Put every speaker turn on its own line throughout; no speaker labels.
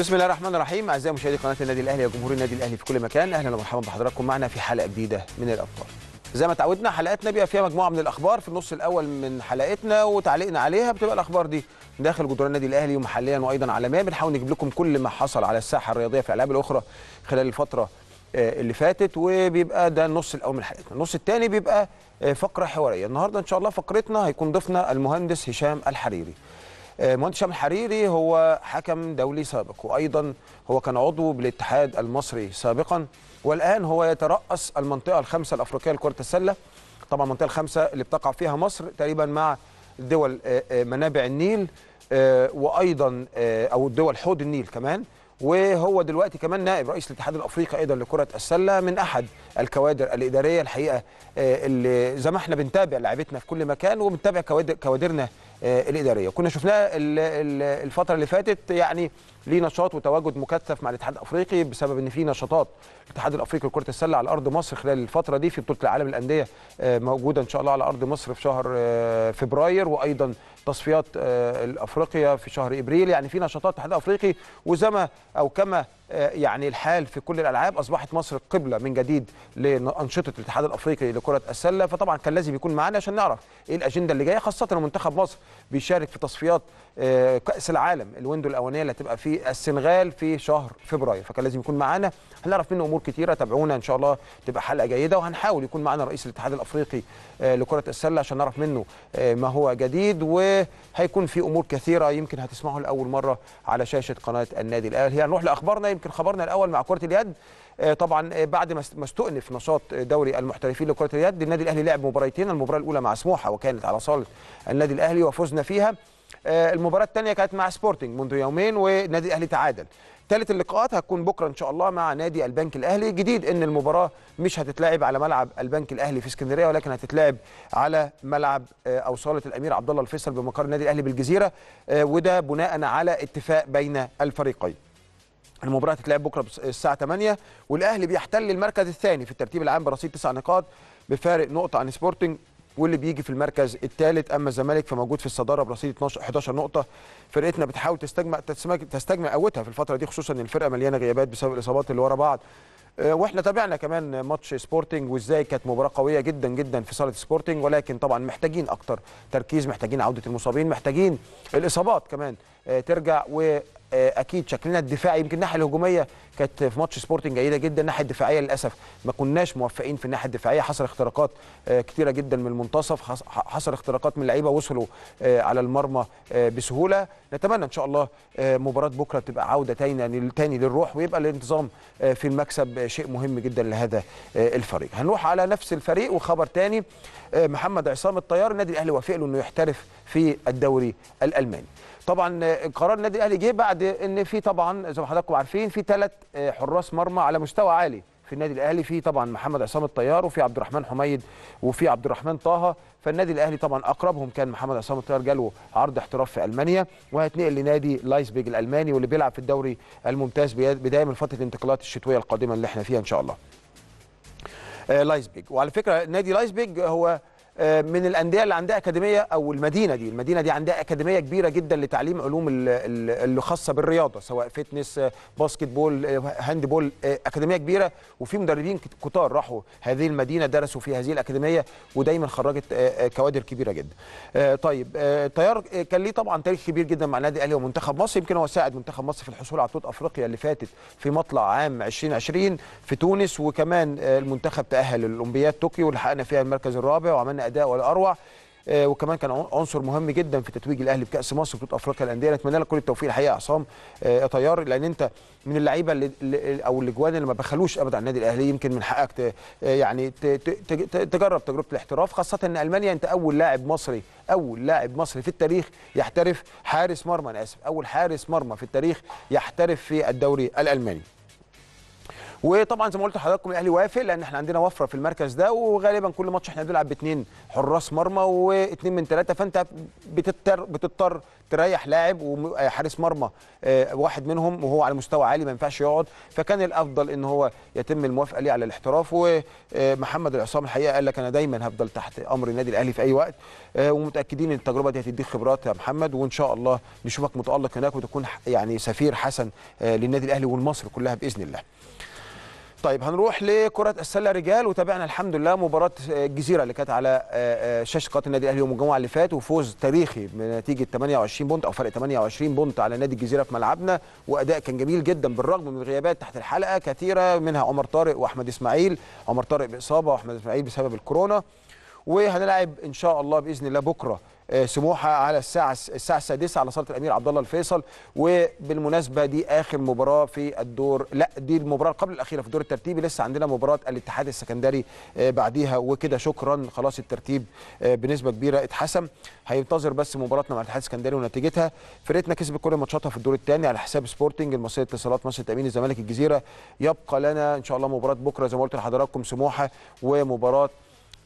بسم الله الرحمن الرحيم اعزائي مشاهدي قناه النادي الاهلي وجمهور النادي الاهلي في كل مكان اهلا ومرحبا بحضراتكم معنا في حلقه جديده من الابطال زي ما تعودنا حلقاتنا بيبقى فيها مجموعه من الاخبار في النص الاول من حلقتنا وتعليقنا عليها بتبقى الاخبار دي داخل جدران النادي الاهلي ومحليا وايضا عالميا بنحاول نجيب لكم كل ما حصل على الساحه الرياضيه في الالعاب الاخرى خلال الفتره آه، اللي فاتت وبيبقى ده النص الاول من حلقتنا النص الثاني بيبقى آه، فقره حواريه النهارده ان شاء الله فقرتنا هيكون ضيفنا المهندس هشام الحريري آه، مهندس شامل حريري هو حكم دولي سابق وايضا هو كان عضو بالاتحاد المصري سابقا والان هو يترأس المنطقه الخمسه الافريقيه لكره السله طبعا المنطقه الخمسه اللي بتقع فيها مصر تقريبا مع دول آه، آه، منابع النيل وايضا او دول حوض النيل كمان وهو دلوقتي كمان نائب رئيس الاتحاد الافريقي ايضا لكره السله من احد الكوادر الاداريه الحقيقه اللي زي ما احنا بنتابع لعبتنا في كل مكان وبنتابع كوادرنا آه، الاداريه كنا شفناها الفتره اللي فاتت يعني ليه نشاط وتواجد مكثف مع الاتحاد الافريقي بسبب ان في نشاطات الاتحاد الافريقي لكره السله على ارض مصر خلال الفتره دي في بطوله العالم الانديه آه، موجوده ان شاء الله على ارض مصر في شهر آه، فبراير وايضا تصفيات آه، الافريقيا في شهر ابريل يعني في نشاطات الاتحاد الافريقي وزما او كما يعني الحال في كل الالعاب اصبحت مصر قبله من جديد لانشطه الاتحاد الافريقي لكره السله فطبعا كان لازم يكون معانا عشان نعرف ايه الاجنده اللي جايه خاصه منتخب مصر بيشارك في تصفيات كاس العالم الويندو الاولانيه اللي هتبقى فيه السنغال في شهر فبراير فكان لازم يكون معانا هنعرف منه امور كتيره تابعونا ان شاء الله تبقى حلقه جيده وهنحاول يكون معانا رئيس الاتحاد الافريقي آه، لكره السله عشان نعرف منه آه، ما هو جديد وهيكون في امور كثيره يمكن هتسمعه لاول مره على شاشه قناه النادي الاهلي هنروح يعني لاخبارنا يمكن خبرنا الاول مع كره اليد آه، طبعا بعد ما استؤنف نشاط دوري المحترفين لكره اليد النادي الاهلي لعب مباريتين المباراه الاولى مع سموحه وكانت على صاله النادي الاهلي وفزنا فيها آه، المباراه الثانيه كانت مع سبورتنج منذ يومين والنادي الاهلي تعادل ثالث اللقاءات هتكون بكره ان شاء الله مع نادي البنك الاهلي جديد ان المباراه مش هتتلعب على ملعب البنك الاهلي في اسكندريه ولكن هتتلعب على ملعب آه، او صاله الامير عبد الله الفيصل بمقر النادي الاهلي بالجزيره آه، وده بناء على اتفاق بين الفريقين المباراة هتتلعب بكرة الساعة 8 والأهلي بيحتل المركز الثاني في الترتيب العام برصيد 9 نقاط بفارق نقطة عن سبورتنج واللي بيجي في المركز الثالث اما الزمالك فموجود في الصداره برصيد 12 11 نقطه فرقتنا بتحاول تستجمع تستجمع قوتها في الفتره دي خصوصا ان الفرقه مليانه غيابات بسبب الاصابات اللي ورا بعض آه، واحنا تابعنا كمان ماتش سبورتنج وازاي كانت مباراه قويه جدا جدا في صاله سبورتنج ولكن طبعا محتاجين اكتر تركيز محتاجين عوده المصابين محتاجين الاصابات كمان آه، ترجع و آه، اكيد شكلنا الدفاعي يمكن الناحيه الهجوميه كانت في ماتش سبورتنج جيده جدا الناحيه الدفاعيه للاسف ما كناش موفقين في الناحيه الدفاعيه حصل اختراقات آه، كتيره جدا من المنتصف حصل اختراقات من لعيبه وصلوا آه، على المرمى بسهوله نتمنى ان شاء الله مباراه بكره تبقى عوده تاني تاني للروح ويبقى الانتظام في المكسب شيء مهم جدا لهذا الفريق هنروح على نفس الفريق وخبر تاني محمد عصام الطيار النادي الاهلي وافق له انه يحترف في الدوري الالماني طبعا قرار النادي الاهلي جه بعد ان في طبعا زي ما حضراتكم عارفين في ثلاث آه، حراس مرمى على مستوى عالي في النادي الاهلي في طبعا محمد عصام الطيار وفي عبد الرحمن حميد وفي عبد الرحمن طه فالنادي الاهلي طبعا اقربهم كان محمد عصام الطيار جاله عرض احتراف في المانيا وهيتنقل لنادي لايسبيج الالماني واللي بيلعب في الدوري الممتاز بدايه من فتره الانتقالات الشتويه القادمه اللي احنا فيها ان شاء الله. آه، لايسبيج وعلى فكره نادي لايسبيج هو آه، من الانديه اللي عندها اكاديميه او المدينه دي المدينه دي عندها اكاديميه كبيره جدا لتعليم علوم اللي خاصه بالرياضه سواء فيتنس آه، باسكت بول آه، هاند بول اكاديميه كبيره وفي مدربين كتار راحوا هذه المدينه درسوا في هذه الاكاديميه ودايما خرجت كوادر كبيره جدا طيب طيار كان ليه طبعا تاريخ كبير جدا مع النادي الاهلي ومنتخب مصر يمكن هو ساعد منتخب مصر في الحصول على بطوله افريقيا اللي فاتت في مطلع عام 2020 في تونس وكمان المنتخب تاهل للاولمبياد طوكيو ولحقنا فيها المركز الرابع وعملنا اداء ولا اروع آه، وكمان كان عنصر مهم جدا في تتويج الاهلي بكاس مصر بطوله افريقيا للانديه نتمنى لك كل التوفيق الحقيقه عصام آه، يا طيار لان انت من اللعيبه اللي او الاجوان اللي ما بخلوش ابدا النادي الاهلي يمكن من حقك آه، يعني تجرب تجربه الاحتراف خاصه ان المانيا انت اول لاعب مصري اول لاعب مصري في التاريخ يحترف حارس مرمى انا اسف اول حارس مرمى في التاريخ يحترف في الدوري الالماني وطبعا زي ما قلت لحضراتكم الاهلي وافق لان احنا عندنا وفره في المركز ده وغالبا كل ماتش احنا بنلعب باثنين حراس مرمى واثنين من ثلاثه فانت بتضطر بتضطر تريح لاعب وحارس مرمى آه، واحد منهم وهو على مستوى عالي ما ينفعش يقعد فكان الافضل ان هو يتم الموافقه ليه على الاحتراف ومحمد العصام الحقيقه قال لك انا دايما هفضل تحت امر النادي الاهلي في اي وقت آه، ومتاكدين ان التجربه دي هتديك خبرات يا محمد وان شاء الله نشوفك متالق هناك وتكون يعني سفير حسن آه، للنادي الاهلي والمصر كلها باذن الله طيب هنروح لكرة السلة رجال وتابعنا الحمد لله مباراة آه، الجزيرة اللي كانت على آه، آه، شاشة قناة النادي الأهلي يوم الجمعة اللي فات وفوز تاريخي بنتيجة 28 بونت أو فرق 28 بونت على نادي الجزيرة في ملعبنا وأداء كان جميل جدا بالرغم من غيابات تحت الحلقة كثيرة منها عمر طارق وأحمد إسماعيل عمر طارق بإصابة وأحمد إسماعيل بسبب الكورونا وهنلعب ان شاء الله باذن الله بكره آه، سموحه على الساعه الساعه السادسه على صاله الامير عبد الله الفيصل وبالمناسبه دي اخر مباراه في الدور لا دي المباراه قبل الاخيره في الدور الترتيبي لسه عندنا مباراه الاتحاد السكندري آه، بعديها وكده شكرا خلاص الترتيب آه، بنسبه كبيره اتحسم هينتظر بس مباراتنا مع الاتحاد السكندري ونتيجتها فرقتنا كسبت كل ماتشاتها في الدور الثاني على حساب سبورتنج المصري اتصالات مصر تامين الزمالك الجزيره يبقى لنا ان شاء الله مباراه بكره زي ما قلت لحضراتكم سموحه ومباراه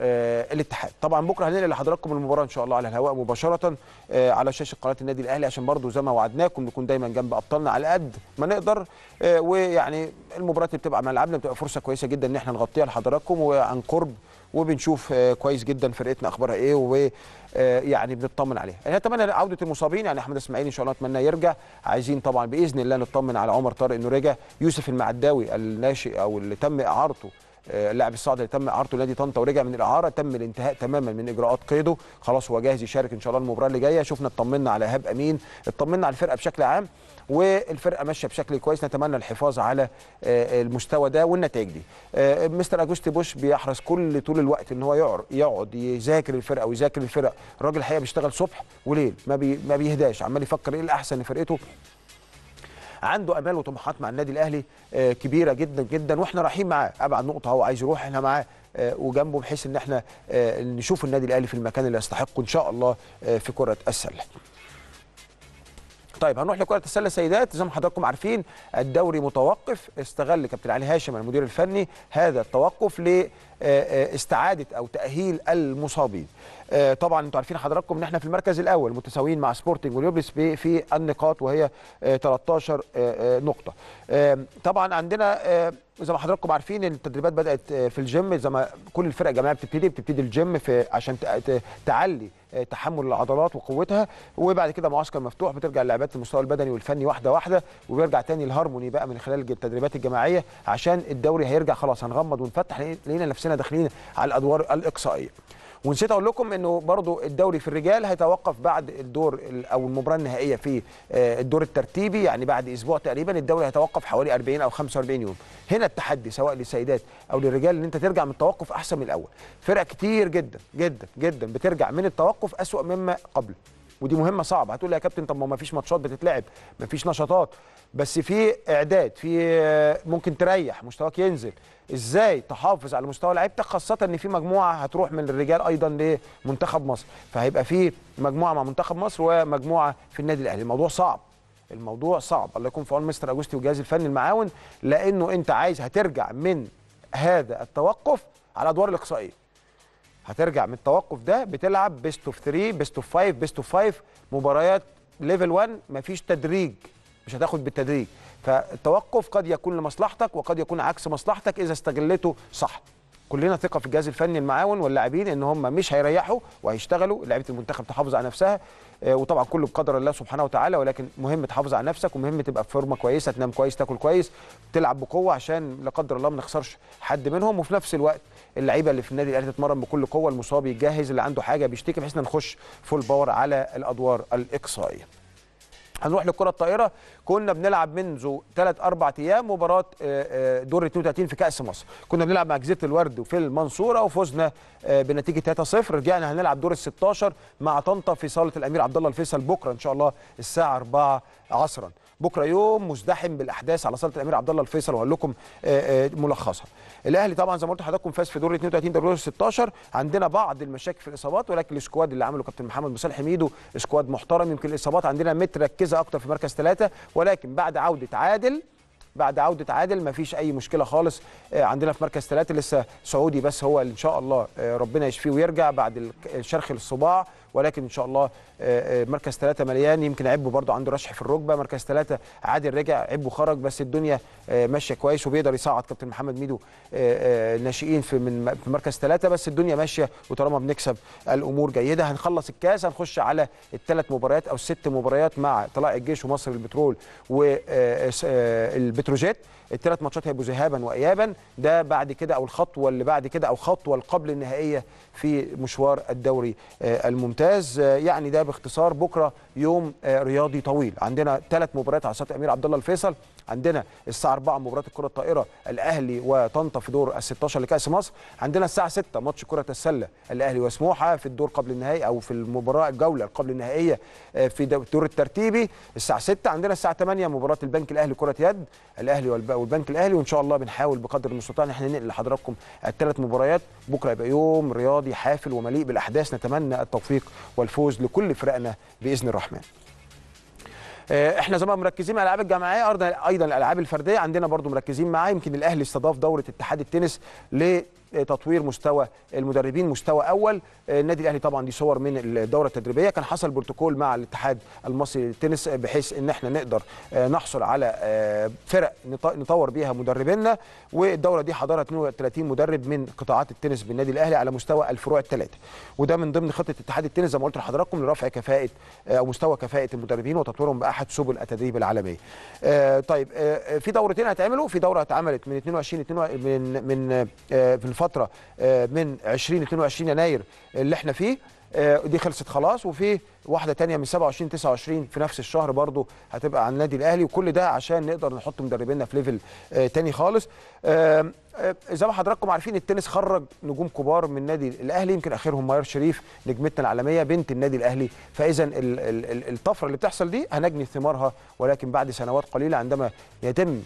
آه، الاتحاد طبعا بكره هننقل لحضراتكم المباراه ان شاء الله على الهواء مباشره آه، على شاشه قناه النادي الاهلي عشان برضو زي ما وعدناكم نكون دايما جنب ابطالنا على قد ما نقدر آه، ويعني المباريات اللي بتبقى على ملعبنا بتبقى فرصه كويسه جدا ان احنا نغطيها لحضراتكم وعن قرب وبنشوف كويس جدا فرقتنا اخبارها ايه ويعني بنطمن عليها انا اتمنى عوده المصابين يعني احمد اسماعيل ان شاء الله اتمنى يرجع عايزين طبعا باذن الله نطمن على عمر طارق انه رجع يوسف المعداوي الناشئ او اللي تم اعارته اللاعب آه، الصاعد اللي تم اعارته لنادي طنطا ورجع من الاعاره تم الانتهاء تماما من اجراءات قيده خلاص هو جاهز يشارك ان شاء الله المباراه اللي جايه شفنا اطمنا على ايهاب امين اطمنا على الفرقه بشكل عام والفرقه ماشيه بشكل كويس نتمنى الحفاظ على آه، المستوى ده والنتائج دي آه، مستر اجوستي بوش بيحرص كل طول الوقت ان هو يقعد يذاكر الفرقه ويذاكر الفرق الراجل الحقيقه بيشتغل صبح وليل ما بيهداش عمال يفكر ايه الاحسن لفرقته عنده امال وطموحات مع النادي الاهلي آه، كبيره جدا جدا واحنا رايحين معاه ابعد نقطه هو عايز يروح احنا معاه آه، وجنبه بحيث ان احنا آه، نشوف النادي الاهلي في المكان اللي يستحقه ان شاء الله في كره السله طيب هنروح لكره السله السيدات زي ما حضراتكم عارفين الدوري متوقف استغل كابتن علي هاشم المدير الفني هذا التوقف ل آه، آه، استعاده او تاهيل المصابين آه، طبعا انتم عارفين حضراتكم ان احنا في المركز الاول متساويين مع سبورتنج وليوبلس في النقاط وهي 13 نقطه طبعا عندنا زي ما حضراتكم عارفين التدريبات بدات في الجيم زي ما كل الفرق الجماعيه بتبتدي بتبتدي الجيم في عشان تعلي تحمل العضلات وقوتها وبعد كده معسكر مفتوح بترجع اللاعبات للمستوى البدني والفني واحده واحده وبيرجع تاني الهارموني بقى من خلال التدريبات الجماعيه عشان الدوري هيرجع خلاص هنغمض ونفتح لقينا نفسنا نفسنا داخلين على الادوار الاقصائيه ونسيت اقول لكم انه برضو الدوري في الرجال هيتوقف بعد الدور او المباراه النهائيه في آه، الدور الترتيبي يعني بعد اسبوع تقريبا الدوري هيتوقف حوالي 40 او 45 يوم هنا التحدي سواء للسيدات او للرجال ان انت ترجع من التوقف احسن من الاول فرق كتير جدا جدا جدا بترجع من التوقف اسوا مما قبل ودي مهمه صعبه هتقول لي يا كابتن طب ما فيش ماتشات بتتلعب ما فيش نشاطات بس في اعداد في ممكن تريح مستواك ينزل ازاي تحافظ على مستوى لعيبتك خاصه ان في مجموعه هتروح من الرجال ايضا لمنتخب مصر فهيبقى في مجموعه مع منتخب مصر ومجموعه في النادي الاهلي الموضوع صعب الموضوع صعب الله يكون في عون مستر اجوستي والجهاز الفني المعاون لانه انت عايز هترجع من هذا التوقف على ادوار الاقصائيه هترجع من التوقف ده بتلعب بيست اوف 3 بيست اوف 5 بيست اوف 5 مباريات ليفل 1 مفيش تدريج مش هتاخد بالتدريج فالتوقف قد يكون لمصلحتك وقد يكون عكس مصلحتك اذا استغلته صح كلنا ثقه في الجهاز الفني المعاون واللاعبين ان هم مش هيريحوا وهيشتغلوا لعيبه المنتخب تحافظ على نفسها آه، وطبعا كله بقدر الله سبحانه وتعالى ولكن مهم تحافظ على نفسك ومهم تبقى في فورمه كويسه تنام كويس تاكل كويس تلعب بقوه عشان لا قدر الله ما نخسرش حد منهم وفي نفس الوقت اللعيبه اللي في النادي الاهلي تتمرن بكل قوه المصاب يجهز اللي عنده حاجه بيشتكي بحيث نخش فول باور على الادوار الاقصائيه هنروح للكره الطائره كنا بنلعب منذ 3 اربع ايام مباراه آه، آه، دور 32 في كاس مصر كنا بنلعب مع جزيره الورد وفي المنصوره وفزنا آه، بنتيجه 3-0 رجعنا هنلعب دور ال 16 مع طنطا في صاله الامير عبد الله الفيصل بكره ان شاء الله الساعه 4 عصرا بكره يوم مزدحم بالاحداث على صاله الامير عبد الله الفيصل وهقول لكم آه، آه، ملخصها الاهلي طبعا زي ما قلت لحضراتكم فاز في دور 32 دور 16 عندنا بعض المشاكل في الاصابات ولكن السكواد اللي عمله كابتن محمد مصالح ميدو سكواد محترم يمكن الاصابات عندنا متركزه اكتر في مركز ثلاثه ولكن بعد عوده عادل بعد عوده عادل ما فيش اي مشكله خالص آه، عندنا في مركز ثلاثه لسه سعودي بس هو ان شاء الله آه، ربنا يشفيه ويرجع بعد الشرخ للصباع ولكن ان شاء الله آه، مركز ثلاثه مليان يمكن عبه برده عنده رشح في الركبه مركز ثلاثه عادل رجع عبه خرج بس الدنيا ماشيه كويس وبيقدر يصعد كابتن محمد ميدو الناشئين في من في مركز ثلاثه بس الدنيا ماشيه وطالما بنكسب الامور جيده هنخلص الكاس هنخش على الثلاث مباريات او الست مباريات مع طلائع الجيش ومصر البترول والبترول بتروجيت الثلاث ماتشات هيبقوا ذهابا وايابا ده بعد كده او الخطوه اللي بعد كده او خطوه قبل النهائيه في مشوار الدوري آه، الممتاز آه، يعني ده باختصار بكره يوم آه، رياضي طويل عندنا ثلاث مباريات على صاله الامير عبد الله الفيصل عندنا الساعه 4 مباراه الكره الطائره الاهلي وطنطا في دور ال 16 لكاس مصر عندنا الساعه 6 ماتش كره السله الاهلي وسموحه في الدور قبل النهائي او في المباراه الجوله قبل النهائيه آه، في الدور الترتيبي الساعه 6 عندنا الساعه 8 مباراه البنك الاهلي كره يد الاهلي والبنك الاهلي وان شاء الله بنحاول بقدر المستطاع ان احنا ننقل لحضراتكم الثلاث مباريات بكره يبقى يوم رياضي حافل ومليء بالاحداث نتمنى التوفيق والفوز لكل فرقنا باذن الرحمن آه، احنا زمان مركزين على الالعاب الجماعيه ايضا الالعاب الفرديه عندنا برضو مركزين معاه يمكن الاهلي استضاف دوره اتحاد التنس ل تطوير مستوى المدربين مستوى اول آه، النادي الاهلي طبعا دي صور من الدوره التدريبيه كان حصل بروتوكول مع الاتحاد المصري للتنس بحيث ان احنا نقدر آه، نحصل على آه، فرق نطور بيها مدربينا والدوره دي حضرها 32 مدرب من قطاعات التنس بالنادي الاهلي على مستوى الفروع الثلاثه وده من ضمن خطه اتحاد التنس زي ما قلت لحضراتكم لرفع كفاءه او مستوى كفاءه المدربين وتطويرهم باحد سبل التدريب العالميه. طيب في دورتين هتعملوا في دوره اتعملت من 22 من من في الفتره آه، من 20 22 يناير اللي احنا فيه آه، دي خلصت خلاص وفي واحده تانية من 27 29 في نفس الشهر برضو هتبقى عن النادي الاهلي وكل ده عشان نقدر نحط مدربينا في ليفل آه، تاني خالص آه، زي ما حضراتكم عارفين التنس خرج نجوم كبار من النادي الاهلي يمكن اخرهم ماير شريف نجمتنا العالميه بنت النادي الاهلي فاذا الطفره اللي بتحصل دي هنجني ثمارها ولكن بعد سنوات قليله عندما يتم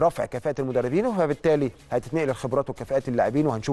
رفع كفاءه المدربين فبالتالي هتتنقل الخبرات وكفاءات اللاعبين وهنشوف